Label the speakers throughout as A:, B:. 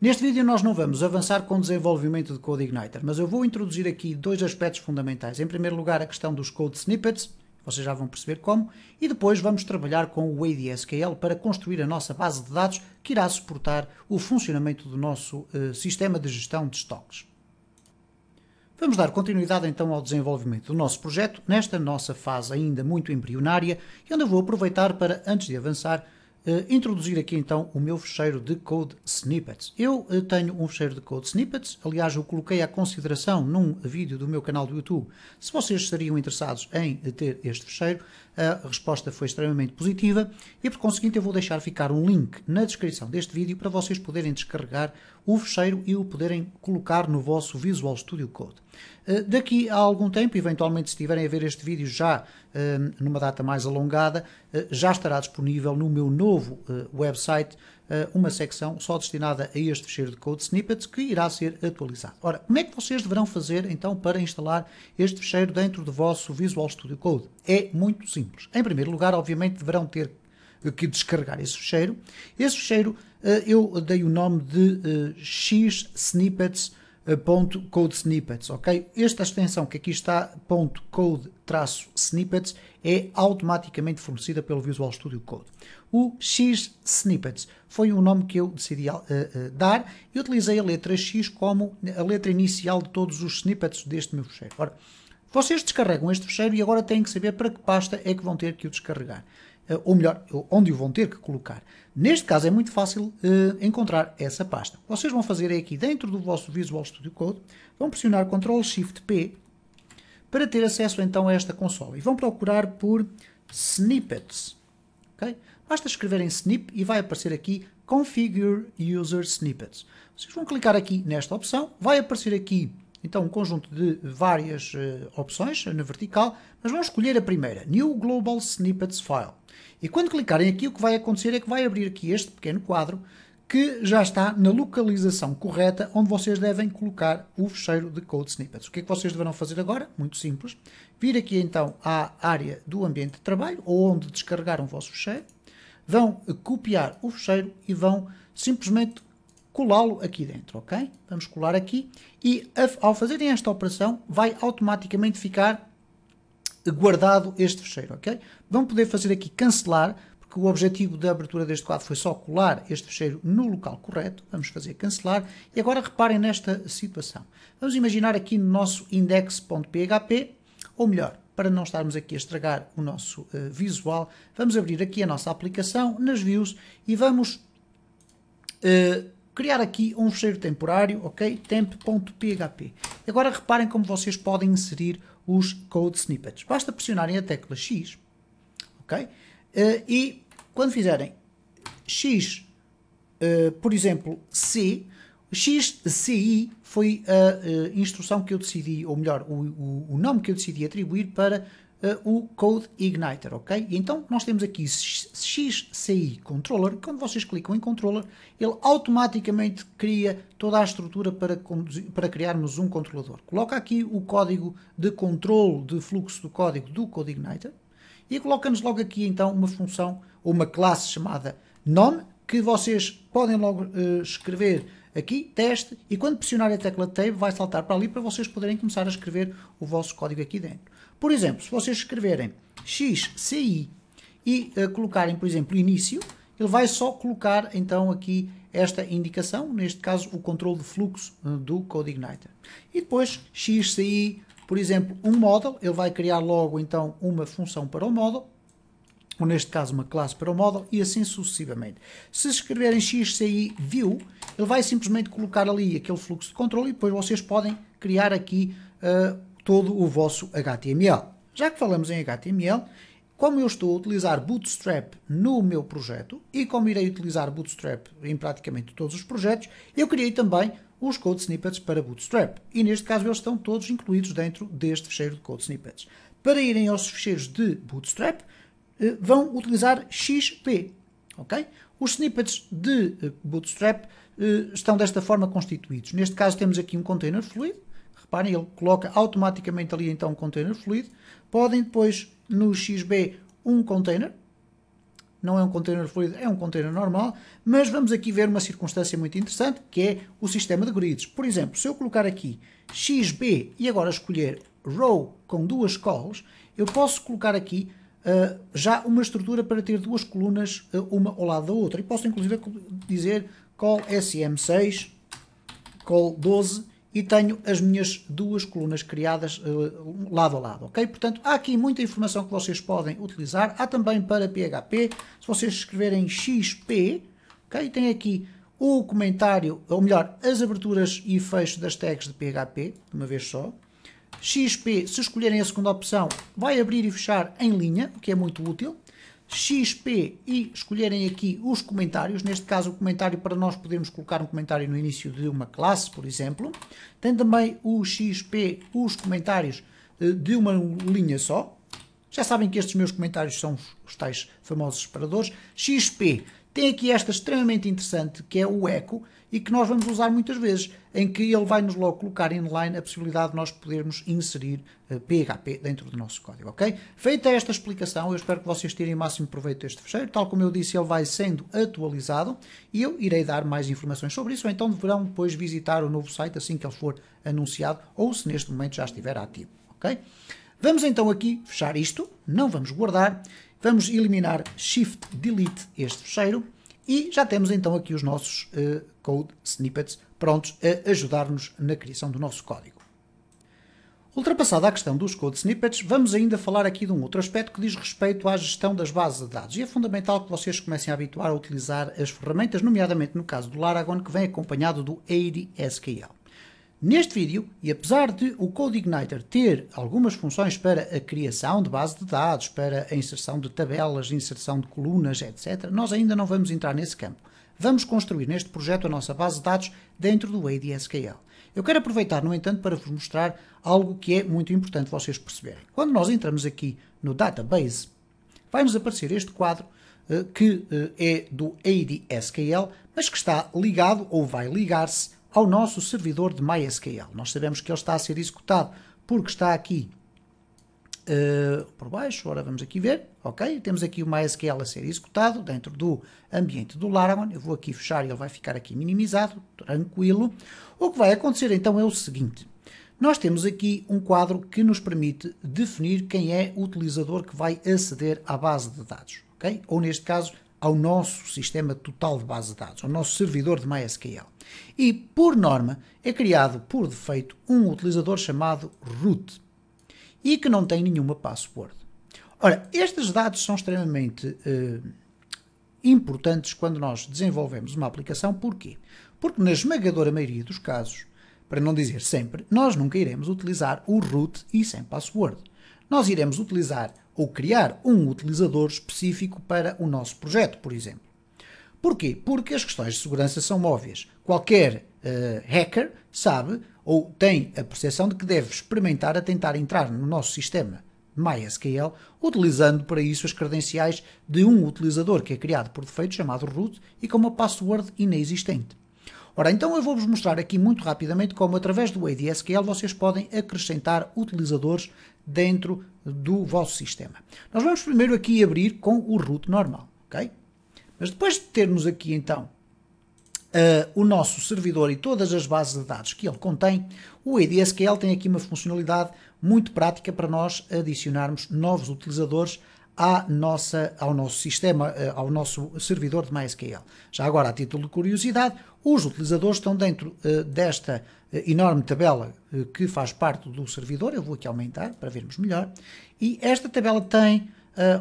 A: Neste vídeo nós não vamos avançar com o desenvolvimento de Code Igniter, mas eu vou introduzir aqui dois aspectos fundamentais. Em primeiro lugar, a questão dos Code Snippets, vocês já vão perceber como, e depois vamos trabalhar com o ADSQL para construir a nossa base de dados que irá suportar o funcionamento do nosso uh, sistema de gestão de estoques. Vamos dar continuidade então ao desenvolvimento do nosso projeto, nesta nossa fase ainda muito embrionária, e onde eu vou aproveitar para, antes de avançar, uh, introduzir aqui então o meu fecheiro de Code Snippets. Eu uh, tenho um fecheiro de Code Snippets, aliás, eu coloquei à consideração num vídeo do meu canal do YouTube se vocês estariam interessados em eh, ter este fecheiro. A resposta foi extremamente positiva e, por conseguinte, eu vou deixar ficar um link na descrição deste vídeo para vocês poderem descarregar o fecheiro e o poderem colocar no vosso Visual Studio Code. Eh, daqui a algum tempo, eventualmente, se estiverem a ver este vídeo já eh, numa data mais alongada, eh, já estará disponível no meu novo website uma secção só destinada a este fecheiro de code snippets que irá ser atualizado. Ora, como é que vocês deverão fazer então para instalar este fecheiro dentro do vosso Visual Studio Code? É muito simples. Em primeiro lugar, obviamente, deverão ter que descarregar esse fecheiro. Esse fecheiro eu dei o nome de X Snippets eh, ponto .code snippets, ok? Esta extensão que aqui está, ponto .code traço snippets, é automaticamente fornecida pelo Visual Studio Code. O X snippets foi o nome que eu decidi uh, uh, dar e utilizei a letra X como a letra inicial de todos os snippets deste meu fecheiro. Ora, vocês descarregam este fecheiro e agora têm que saber para que pasta é que vão ter que o descarregar. Eh, ou melhor, onde o vão ter que colocar. Neste caso é muito fácil uh, encontrar essa pasta. Vocês vão fazer é aqui dentro do vosso Visual Studio Code, vão pressionar Ctrl Shift P para ter acesso então a esta consola e vão procurar por snippets. Okay? Basta escreverem snip e vai aparecer aqui Configure User Snippets. Vocês vão clicar aqui nesta opção, vai aparecer aqui então um conjunto de várias uh, opções na vertical, mas vão escolher a primeira, New Global Snippets File. E quando clicarem aqui, o que vai acontecer é que vai abrir aqui este pequeno quadro que já está na localização correta onde vocês devem colocar o fecheiro de Code Snippets. O que é que vocês deverão fazer agora? Muito simples. Vir aqui então à área do ambiente de trabalho, ou onde descarregaram o vosso fecheiro, vão copiar o fecheiro e vão simplesmente colá-lo aqui dentro, ok? Vamos colar aqui e ao fazerem esta operação vai automaticamente ficar guardado este fecheiro, ok? Vão poder fazer aqui cancelar, porque o objetivo da abertura deste quadro foi só colar este fecheiro no local correto, vamos fazer cancelar, e agora reparem nesta situação. Vamos imaginar aqui no nosso index.php, ou melhor, para não estarmos aqui a estragar o nosso uh, visual, vamos abrir aqui a nossa aplicação, nas views, e vamos uh, criar aqui um fecheiro temporário, ok? temp.php. Agora reparem como vocês podem inserir os code snippets. Basta pressionarem a tecla X, ok? Uh, e quando fizerem X, uh, por exemplo, C, X foi a uh, instrução que eu decidi, ou melhor, o, o, o nome que eu decidi atribuir para uh, o Code Igniter, ok? Então nós temos aqui XCI Controller, quando vocês clicam em Controller, ele automaticamente cria toda a estrutura para, para criarmos um controlador. Coloca aqui o código de controle de fluxo do código do Code Igniter e coloca-nos logo aqui então uma função ou uma classe chamada nome que vocês podem logo uh, escrever aqui, teste, e quando pressionarem a tecla Tab vai saltar para ali para vocês poderem começar a escrever o vosso código aqui dentro. Por exemplo, se vocês escreverem XCI e uh, colocarem, por exemplo, início, ele vai só colocar então aqui esta indicação, neste caso o controle de fluxo uh, do CodeIgniter. E depois XCI, por exemplo, um model, ele vai criar logo então uma função para o model, ou neste caso uma classe para o model, e assim sucessivamente. Se escreverem xci view, ele vai simplesmente colocar ali aquele fluxo de controle e depois vocês podem criar aqui uh, todo o vosso HTML. Já que falamos em HTML, como eu estou a utilizar Bootstrap no meu projeto, e como irei utilizar Bootstrap em praticamente todos os projetos, eu criei também os code snippets para Bootstrap. E neste caso eles estão todos incluídos dentro deste fecheiro de code snippets. Para irem aos fecheiros de Bootstrap, eh, vão utilizar XP. Okay? Os snippets de eh, Bootstrap eh, estão desta forma constituídos. Neste caso temos aqui um container fluido. Reparem, ele coloca automaticamente ali então um container fluido. Podem depois no XB um container. Não é um container fluido, é um container normal. Mas vamos aqui ver uma circunstância muito interessante, que é o sistema de grids. Por exemplo, se eu colocar aqui XB e agora escolher row com duas calls, eu posso colocar aqui ah, já uma estrutura para ter duas colunas, ah, uma ao lado da outra. E posso inclusive dizer call SM6, call 12 e tenho as minhas duas colunas criadas uh, lado a lado, ok? Portanto, há aqui muita informação que vocês podem utilizar. Há também para PHP, se vocês escreverem XP, ok? Tem aqui o comentário, ou melhor, as aberturas e fechos das tags de PHP, de uma vez só, XP, se escolherem a segunda opção, vai abrir e fechar em linha, o que é muito útil. XP e escolherem aqui os comentários, neste caso o comentário para nós podermos colocar um comentário no início de uma classe, por exemplo. Tem também o XP, os comentários eh, de uma linha só. Já sabem que estes meus comentários são os tais famosos separadores. XP tem aqui esta extremamente interessante, que é o eco e que nós vamos usar muitas vezes, em que ele vai nos logo colocar inline a possibilidade de nós podermos inserir uh, eh, PHP dentro do nosso código, ok? Feita esta explicação, eu espero que vocês tirem o máximo proveito deste fecheiro, tal como eu disse, ele vai sendo atualizado e eu irei dar mais informações sobre isso, ou então deverão depois visitar o novo site assim que ele for anunciado, ou se neste momento já estiver ativo, ok? Vamos então aqui fechar isto, não vamos guardar, vamos eliminar Shift Delete este fecheiro, e já temos então aqui os nossos uh, code snippets prontos a ajudar-nos na criação do nosso código. Ultrapassada a questão dos code snippets, vamos ainda falar aqui de um outro aspecto que diz respeito à gestão das bases de dados. E é fundamental que vocês comecem a habituar a utilizar as ferramentas, nomeadamente no caso do Laragon, que vem acompanhado do ADSQL. Neste vídeo, e apesar de o CodeIgniter ter algumas funções para a criação de base de dados, para a inserção de tabelas, inserção de colunas, etc., nós ainda não vamos entrar nesse campo. Vamos construir neste projeto a nossa base de dados dentro do ADSQL. Eu quero aproveitar, no entanto, para vos mostrar algo que é muito importante vocês perceberem. Quando nós entramos aqui no Database, vai-nos aparecer este quadro eh, que eh, é do ADSQL, mas que está ligado ou vai ligar-se ao nosso servidor de MySQL. Nós sabemos que ele está a ser executado porque está aqui uh, por baixo, ora vamos aqui ver, ok? Temos aqui o MySQL a ser executado dentro do ambiente do Laragon, eu vou aqui fechar e ele vai ficar aqui minimizado, tranquilo. O que vai acontecer então é o seguinte, nós temos aqui um quadro que nos permite definir quem é o utilizador que vai aceder à base de dados, ok? Ou neste caso, ao nosso sistema total de base de dados, ao nosso servidor de MySQL. E, por norma, é criado por defeito um utilizador chamado root e que não tem nenhuma password. Ora, estes dados são extremamente eh, importantes quando nós desenvolvemos uma aplicação. Porquê? Porque, na esmagadora maioria dos casos, para não dizer sempre, nós nunca iremos utilizar o root e sem password. Nós iremos utilizar ou criar um utilizador específico para o nosso projeto, por exemplo. Porquê? Porque as questões de segurança são óbvias. Qualquer uh, hacker sabe ou tem a percepção de que deve experimentar a tentar entrar no nosso sistema MySQL, utilizando para isso as credenciais de um utilizador que é criado por defeito chamado root e com uma password inexistente. Ora, então eu vou-vos mostrar aqui muito rapidamente como através do ADSQL vocês podem acrescentar utilizadores dentro do vosso sistema. Nós vamos primeiro aqui abrir com o root normal, ok? Mas depois de termos aqui então Uh, o nosso servidor e todas as bases de dados que ele contém, o ADSQL tem aqui uma funcionalidade muito prática para nós adicionarmos novos utilizadores à nossa, ao nosso sistema, eh, ao nosso servidor de MySQL. Já agora, a título de curiosidade, os utilizadores estão dentro eh, desta eh, enorme tabela que faz parte do servidor. Eu vou aqui aumentar para vermos melhor. E esta tabela tem,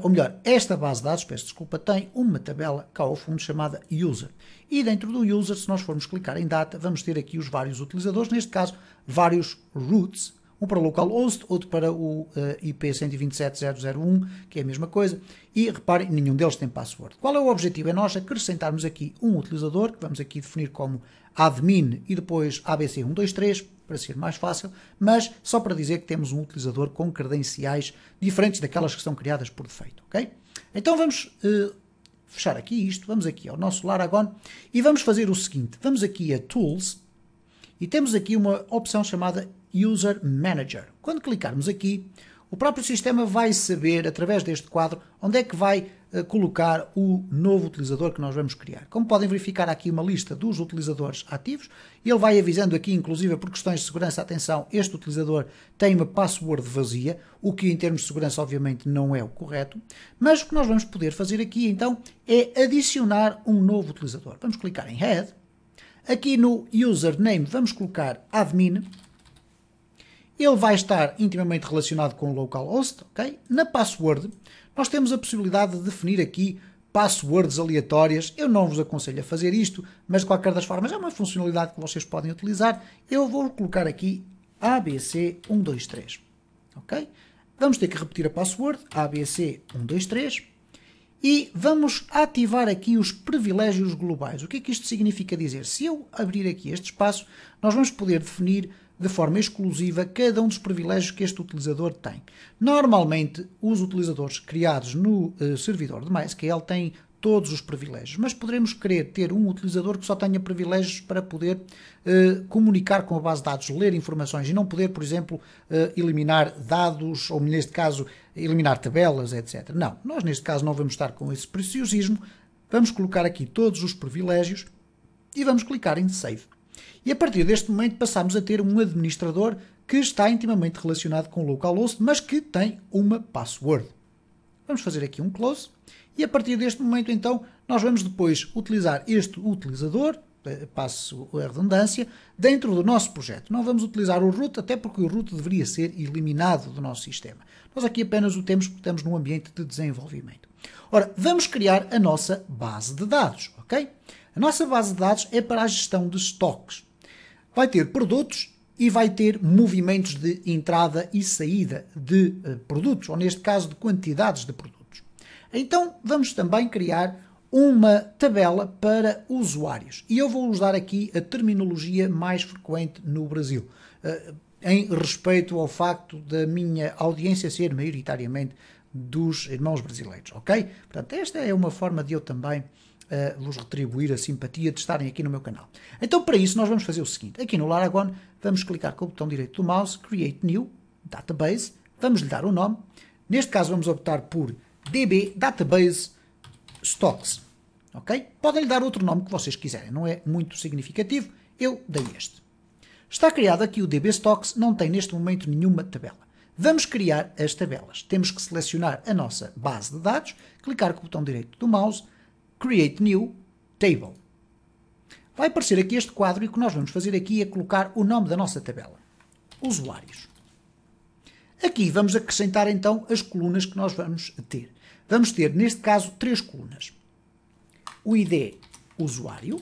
A: ou melhor, esta base de dados, peço desculpa, tem uma tabela cá ao fundo chamada User. E dentro do User, se nós formos clicar em Data, vamos ter aqui os vários utilizadores, neste caso, vários roots, um para o local host, outro para o uh, IP 127.0.0.1, que é a mesma coisa, e reparem, nenhum deles tem password. Qual é o objetivo? É nós acrescentarmos aqui um utilizador, que vamos aqui definir como admin e depois ABC123, para ser mais fácil, mas só para dizer que temos um utilizador com credenciais diferentes daquelas que são criadas por defeito, ok? Então vamos uh, fechar aqui isto, vamos aqui ao nosso Laragon e vamos fazer o seguinte, vamos aqui a Tools e temos aqui uma opção chamada User Manager. Quando clicarmos aqui, o próprio sistema vai saber, através deste quadro, onde é que vai eh, colocar o novo utilizador que nós vamos criar. Como podem verificar aqui uma lista dos utilizadores ativos, ele vai avisando aqui, inclusive por questões de segurança, atenção, este utilizador tem uma password vazia, o que em termos de segurança obviamente não é o correto, mas o que nós vamos poder fazer aqui então é adicionar um novo utilizador. Vamos clicar em Head, aqui no Username vamos colocar Admin, ele vai estar intimamente relacionado com o localhost, ok? Na password, nós temos a possibilidade de definir aqui passwords aleatórias. Eu não vos aconselho a fazer isto, mas de qualquer das formas é uma funcionalidade que vocês podem utilizar. Eu vou colocar aqui ABC123, ok? Vamos ter que repetir a password, ABC123, e vamos ativar aqui os privilégios globais. O que é que isto significa dizer? Se eu abrir aqui este espaço, nós vamos poder definir de forma exclusiva cada um dos privilégios que este utilizador tem. Normalmente, os utilizadores criados no uh, servidor de MySQL é têm todos os privilégios, mas poderemos querer ter um utilizador que só tenha privilégios para poder uh, comunicar com a base de dados, ler informações e não poder, por exemplo, uh, eliminar dados ou, neste caso, eliminar tabelas, etc. Não, nós neste caso não vamos estar com esse preciosismo, vamos colocar aqui todos os privilégios e vamos clicar em Save. E a partir deste momento passamos a ter um administrador que está intimamente relacionado com o localhost, mas que tem uma password. Vamos fazer aqui um close e a partir deste momento então nós vamos depois utilizar este utilizador, eh, passo a redundância, dentro do nosso projeto. Não vamos utilizar o root, até porque o root deveria ser eliminado do nosso sistema. Nós aqui apenas o temos porque estamos num ambiente de desenvolvimento. Ora, vamos criar a nossa base de dados, ok? A nossa base de dados é para a gestão de estoques vai ter produtos e vai ter movimentos de entrada e saída de uh, produtos, ou neste caso de quantidades de produtos. Então vamos também criar uma tabela para usuários e eu vou usar aqui a terminologia mais frequente no Brasil. Uh, em respeito ao facto da minha audiência ser maioritariamente dos irmãos brasileiros, ok? Portanto, esta é uma forma de eu também uh, vos retribuir a simpatia de estarem aqui no meu canal. Então, para isso, nós vamos fazer o seguinte: aqui no Laragon, vamos clicar com o botão direito do mouse, Create New Database, vamos lhe dar o um nome. Neste caso, vamos optar por DB Database Stocks. Ok? Podem lhe dar outro nome que vocês quiserem, não é muito significativo. Eu dei este. Está criado aqui o DB Stocks, não tem neste momento nenhuma tabela. Vamos criar as tabelas. Temos que selecionar a nossa base de dados, clicar com o botão direito do mouse, Create New Table. Vai aparecer aqui este quadro e o que nós vamos fazer aqui é colocar o nome da nossa tabela. Usuários. Aqui vamos acrescentar então as colunas que nós vamos ter. Vamos ter, neste caso, três colunas. O ID usuário,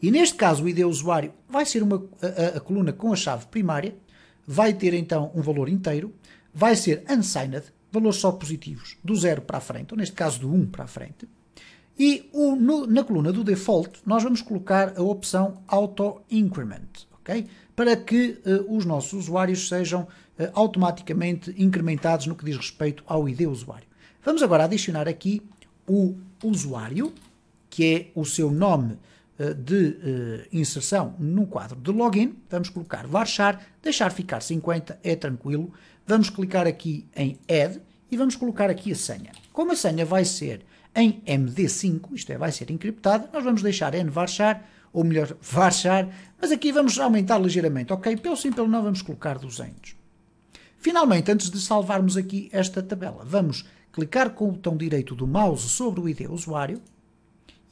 A: e neste caso o ID usuário vai ser uma, a, a, coluna com a chave primária, vai ter então um valor inteiro, vai ser unsigned, valores só positivos, do zero para a frente, ou neste caso do 1 um para a frente, e o, no, na coluna do default nós vamos colocar a opção Auto Increment, ok? Para que uh, os nossos usuários sejam uh, automaticamente incrementados no que diz respeito ao ID usuário. Vamos agora adicionar aqui o usuário, que é o seu nome uh, de inserção no quadro de login. Vamos colocar varchar, deixar ficar 50, é tranquilo. Vamos clicar aqui em Add e vamos colocar aqui a senha. Como a senha vai ser em MD5, isto é, vai ser encriptada, nós vamos deixar N varchar, ou melhor, varchar, mas aqui vamos aumentar ligeiramente, ok? Pelo sim, pelo não, vamos colocar 200. Finalmente, antes de salvarmos aqui esta tabela, vamos clicar com o botão direito do mouse sobre o ID usuário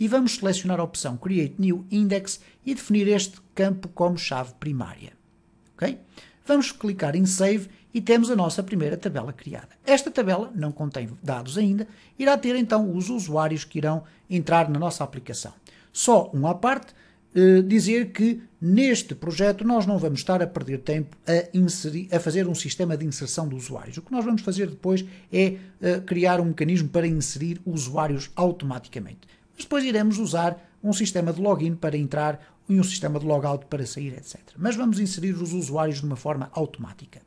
A: e vamos selecionar a opção Create New Index e definir este campo como chave primária. Okay? Vamos clicar em Save e temos a nossa primeira tabela criada. Esta tabela não contém dados ainda, irá ter então os usuários que irão entrar na nossa aplicação. Só uma à parte, eh, dizer que neste projeto nós não vamos estar a perder tempo a, inserir, a, fazer um sistema de inserção de usuários. O que nós vamos fazer depois é eh, criar um mecanismo para inserir usuários automaticamente. Mas depois iremos usar um sistema de login para entrar e um sistema de logout para sair, etc. Mas vamos inserir os usuários de uma forma automática.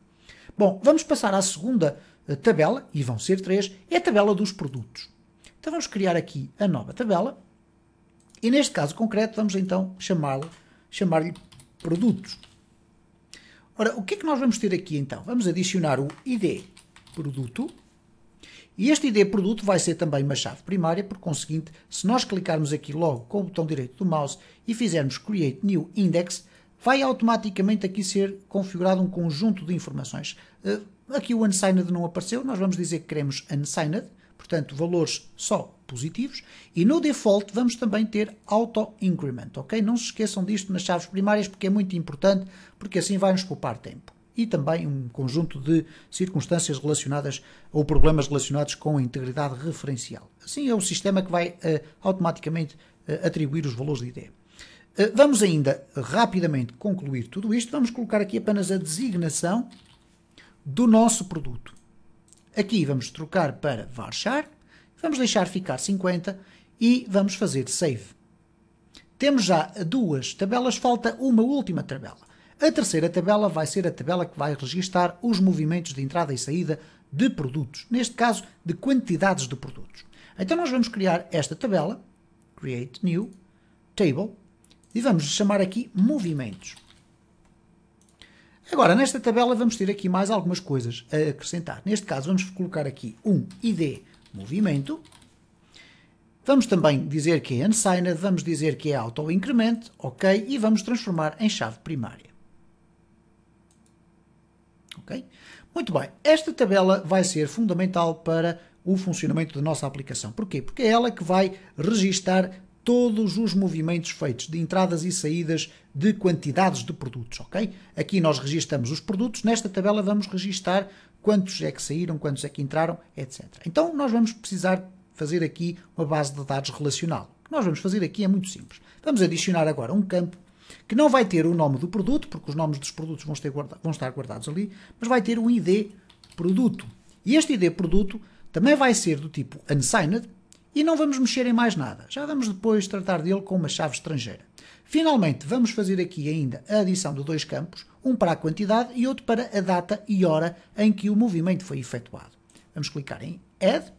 A: Bom, vamos passar à segunda eh, tabela, e vão ser três, é a tabela dos produtos. Então vamos criar aqui a nova tabela, e neste caso concreto vamos então chamar-lhe chamar produtos. Ora, o que é que nós vamos ter aqui então? Vamos adicionar o ID produto, e este ID produto vai ser também uma chave primária, por conseguinte, se nós clicarmos aqui logo com o botão direito do mouse e fizermos Create New Index, vai automaticamente aqui ser configurado um conjunto de informações. Eh, aqui o unsigned não apareceu, nós vamos dizer que queremos unsigned, portanto, valores só positivos, e no default vamos também ter auto-increment, ok? Não se esqueçam disto nas chaves primárias porque é muito importante, porque assim vai-nos poupar tempo. E também um conjunto de circunstâncias relacionadas ou problemas relacionados com a integridade referencial. Assim é o sistema que vai uh, automaticamente uh, atribuir os valores de ID. Eh, vamos ainda rapidamente concluir tudo isto. Vamos colocar aqui apenas a designação do nosso produto. Aqui vamos trocar para varchar, vamos deixar ficar 50 e vamos fazer save. Temos já duas tabelas, falta uma última tabela. A terceira tabela vai ser a tabela que vai registar os movimentos de entrada e saída de produtos, neste caso de quantidades de produtos. Então nós vamos criar esta tabela, create new table, e vamos chamar aqui movimentos. Agora, nesta tabela vamos ter aqui mais algumas coisas a acrescentar. Neste caso, vamos colocar aqui um ID movimento. Vamos também dizer que é unsigned, vamos dizer que é auto-increment, ok, e vamos transformar em chave primária. Ok? Muito bem, esta tabela vai ser fundamental para o funcionamento da nossa aplicação. Porquê? Porque é ela que vai registar todos os movimentos feitos de entradas e saídas de quantidades de produtos, ok? Aqui nós registamos os produtos, nesta tabela vamos registar quantos é que saíram, quantos é que entraram, etc. Então nós vamos precisar fazer aqui uma base de dados relacional. O que nós vamos fazer aqui é muito simples. Vamos adicionar agora um campo que não vai ter o nome do produto, porque os nomes dos produtos vão, guarda vão estar guardados ali, mas vai ter um ID produto. E este ID produto também vai ser do tipo unsigned, e não vamos mexer em mais nada, já vamos depois tratar dele com uma chave estrangeira. Finalmente, vamos fazer aqui ainda a adição de dois campos, um para a quantidade e outro para a data e hora em que o movimento foi efetuado. Vamos clicar em Add,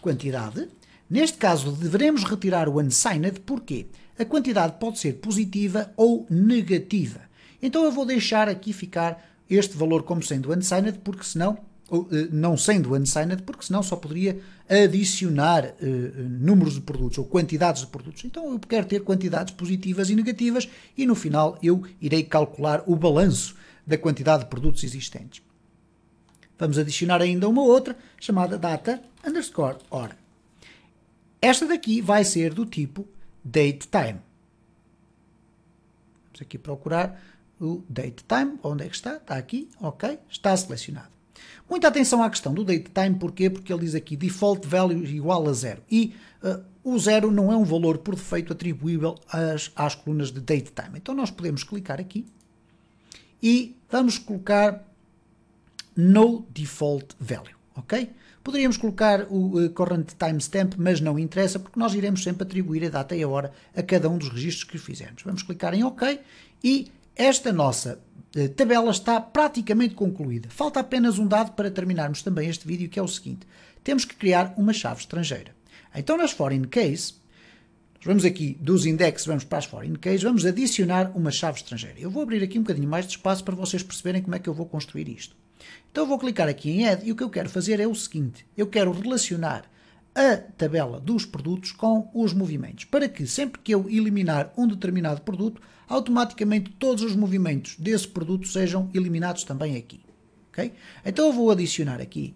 A: Quantidade. Neste caso, deveremos retirar o unsigned, porque a quantidade pode ser positiva ou negativa. Então eu vou deixar aqui ficar este valor como sendo unsigned, porque senão eh, não sendo unsigned, porque senão só poderia adicionar uh, números de produtos ou quantidades de produtos. Então eu quero ter quantidades positivas e negativas e no final eu irei calcular o balanço da quantidade de produtos existentes. Vamos adicionar ainda uma outra chamada data underscore hora. Esta daqui vai ser do tipo date time. Vamos aqui procurar o date time, onde é que está? Está aqui, ok, está selecionado. Muita atenção à questão do date time, porquê? Porque ele diz aqui default value igual a zero. E uh, o zero não é um valor por defeito atribuível às, às colunas de date time. Então nós podemos clicar aqui e vamos colocar no default value, ok? Poderíamos colocar o uh, eh, current timestamp, mas não interessa, porque nós iremos sempre atribuir a data e a hora a cada um dos registros que fizemos. Vamos clicar em OK e esta nossa eh, tabela está praticamente concluída. Falta apenas um dado para terminarmos também este vídeo, que é o seguinte. Temos que criar uma chave estrangeira. Então, nas foreign keys, vamos aqui dos index, vamos para as foreign keys, vamos adicionar uma chave estrangeira. Eu vou abrir aqui um bocadinho mais de espaço para vocês perceberem como é que eu vou construir isto. Então, eu vou clicar aqui em Add e o que eu quero fazer é o seguinte. Eu quero relacionar a tabela dos produtos com os movimentos, para que sempre que eu eliminar um determinado produto, automaticamente todos os movimentos desse produto sejam eliminados também aqui. Okay? Então eu vou adicionar aqui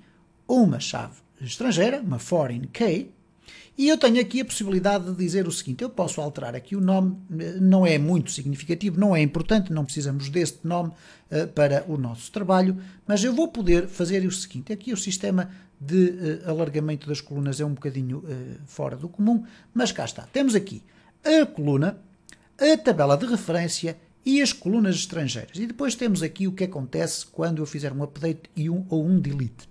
A: uma chave estrangeira, uma foreign key, e eu tenho aqui a possibilidade de dizer o seguinte, eu posso alterar aqui o nome, não é muito significativo, não é importante, não precisamos deste nome uh, para o nosso trabalho, mas eu vou poder fazer o seguinte, aqui o sistema de uh, alargamento das colunas é um bocadinho uh, fora do comum, mas cá está. Temos aqui a coluna, a tabela de referência e as colunas estrangeiras. E depois temos aqui o que acontece quando eu fizer um update e um, ou um delete.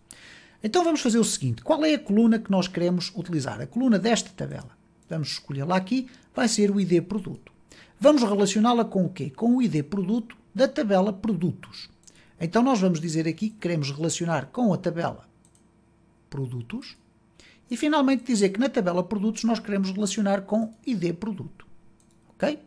A: Então vamos fazer o seguinte, qual é a coluna que nós queremos utilizar? A coluna desta tabela. Vamos escolhê-la aqui, vai ser o ID produto. Vamos relacioná-la com o quê? Com o ID produto da tabela produtos. Então nós vamos dizer aqui que queremos relacionar com a tabela produtos. E finalmente dizer que na tabela produtos nós queremos relacionar com ID produto. Ok?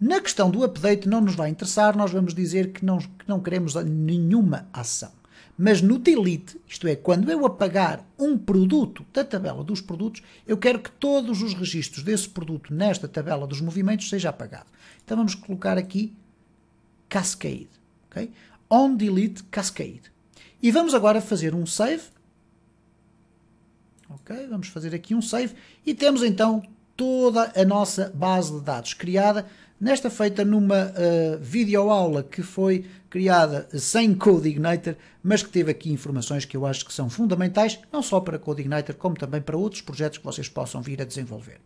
A: Na questão do update não nos vai interessar, nós vamos dizer que não, que não queremos nenhuma ação. Mas no delete, isto é, quando eu apagar um produto da tabela dos produtos, eu quero que todos os registros desse produto nesta tabela dos movimentos seja apagado. Então vamos colocar aqui cascade, ok? On delete cascade. E vamos agora fazer um save Ok, vamos fazer aqui um save e temos então toda a nossa base de dados criada, nesta feita numa uh, videoaula que foi criada sem CodeIgniter, mas que teve aqui informações que eu acho que são fundamentais, não só para CodeIgniter, como também para outros projetos que vocês possam vir a desenvolver.